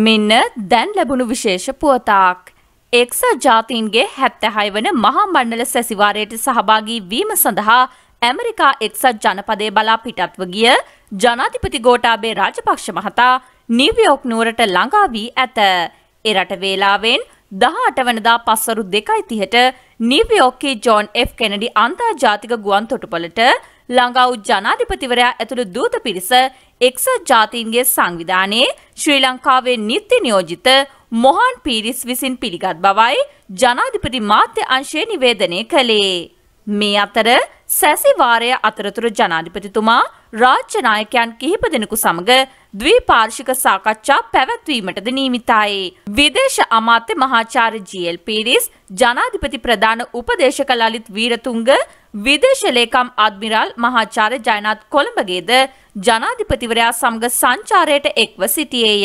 මෙන්න දැන් ලැබුණු විශේෂ පුවතාක්. එක්සත් ජාතීන්ගේ හැත්තැහයි වන මහා මණ්ඩල සැසිවාරයට සහභාගී වීම සඳහා ඇමරිකා එක්සත් ජනපදය බලා පිටත්ව ගිය ජනාධිපති ගෝටාබේ රාජපක්ෂ මහතා නිවියෝක් නුවරට ළඟා වී ඇත. එරට වේලාවෙන් දහට වනදා පස්සරු දෙකයි තිහට නිවියෝකේ ජෝන් F. කෙනඩි අන්තර්ජාතික ගුවන් තොටුපලට ළඟව් ජනාධිපතිවරයා ඇතුළු දූත පිරිස එක්ස ජාතීන්ගේ සංවිධානයේ ශ්‍රී ලංකාවේ නිත්‍ය නියෝජිත මොහන් පිරිස් විසින් පිළිගත් බවයි ජනාධිපති මාත්‍ය අංශය නිවේදනය කළේ. මේ අතර සැසිවාරය අතරතුර ජනාධිපතිතුමා රාජ්‍ය නායකයන් කිහිප දෙනෙකු සමග ද්විපාර්ශික සාකච්ඡා පැවැත්වීමටද නියමිතයි. විදේශ අමාත්‍ය මහාචාර්ය ජීඑල් පීරිස්, ජනාධිපති ප්‍රධාන උපදේශක ලලිත් වීරතුංග, විදේශ ලේකම් අද්මිරාල් මහාචාර්ය ජයනාත් කොළඹගේද ජනාධිපතිවරයා සමග සංචාරයට එක්ව සිටියේය.